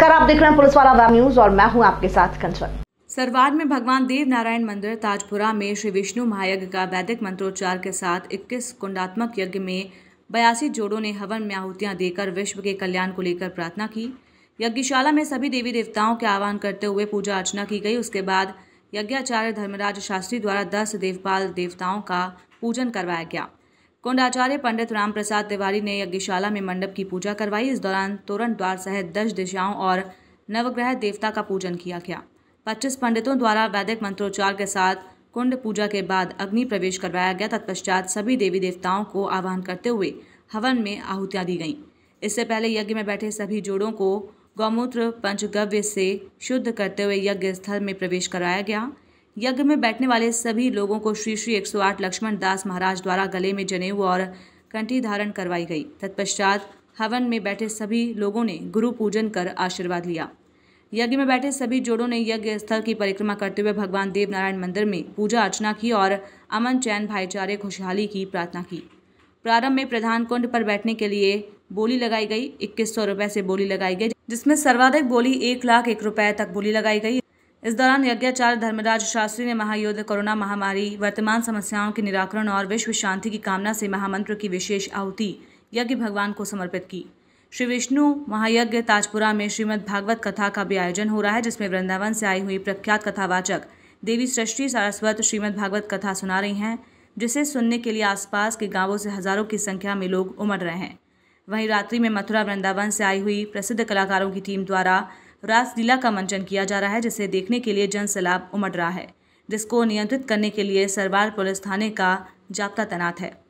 नमस्कार आप देख रहे हैं पुलिस वाला वैम न्यूज और मैं हूं आपके साथ कंचन सरवार में भगवान देव नारायण मंदिर ताजपुरा में श्री विष्णु महायज्ञ का वैदिक मंत्रोच्चार के साथ 21 कुंडात्मक यज्ञ में बयासी जोड़ों ने हवन में आहुतियां देकर विश्व के कल्याण को लेकर प्रार्थना की यज्ञशाला में सभी देवी देवताओं के आह्वान करते हुए पूजा अर्चना की गई उसके बाद यज्ञाचार्य धर्मराज शास्त्री द्वारा दस देवपाल देवताओं का पूजन करवाया गया कुंडाचार्य पंडित राम प्रसाद तिवारी ने यज्ञशाला में मंडप की पूजा करवाई इस दौरान तोरण द्वार सहित दस दिशाओं और नवग्रह देवता का पूजन किया गया पच्चीस पंडितों द्वारा वैदिक मंत्रोच्चार के साथ कुंड पूजा के बाद अग्नि प्रवेश करवाया गया तत्पश्चात सभी देवी देवताओं को आह्वान करते हुए हवन में आहुतियाँ दी गईं इससे पहले यज्ञ में बैठे सभी जोड़ों को गौमूत्र पंचगव्य से शुद्ध करते हुए यज्ञ स्थल में प्रवेश कराया गया यज्ञ में बैठने वाले सभी लोगों को श्री श्री 108 लक्ष्मण दास महाराज द्वारा गले में जनेऊ और कंठी धारण करवाई गई तत्पश्चात हवन में बैठे सभी लोगों ने गुरु पूजन कर आशीर्वाद लिया यज्ञ में बैठे सभी जोड़ों ने यज्ञ स्थल की परिक्रमा करते हुए भगवान देव नारायण मंदिर में पूजा अर्चना की और अमन चैन भाईचारे खुशहाली की प्रार्थना की प्रारंभ में प्रधान कुंड पर बैठने के लिए बोली लगाई गई इक्कीस सौ रुपये से बोली लगाई गई जिसमें सर्वाधिक बोली एक लाख एक रुपये तक बोली लगाई गई इस दौरान यज्ञाचार्य धर्मराज शास्त्री ने महायुद्ध कोरोना महामारी वर्तमान समस्याओं के निराकरण और विश्व शांति की कामना से महामंत्र की विशेष आहुति यज्ञ भगवान को समर्पित की श्री विष्णु महायज्ञ ताजपुरा में श्रीमद् भागवत कथा का भी आयोजन हो रहा है जिसमें वृंदावन से आई हुई प्रख्यात कथावाचक देवी सृष्टि सारस्वत श्रीमद् भागवत कथा सुना रही हैं जिसे सुनने के लिए आसपास के गांवों से हजारों की संख्या में लोग उमड़ रहे हैं वहीं रात्रि में मथुरा वृंदावन से आई हुई प्रसिद्ध कलाकारों की टीम द्वारा रासलीला का मंचन किया जा रहा है जिसे देखने के लिए जन उमड़ रहा है जिसको नियंत्रित करने के लिए सरवार पुलिस थाने का जाप्ता तैनात है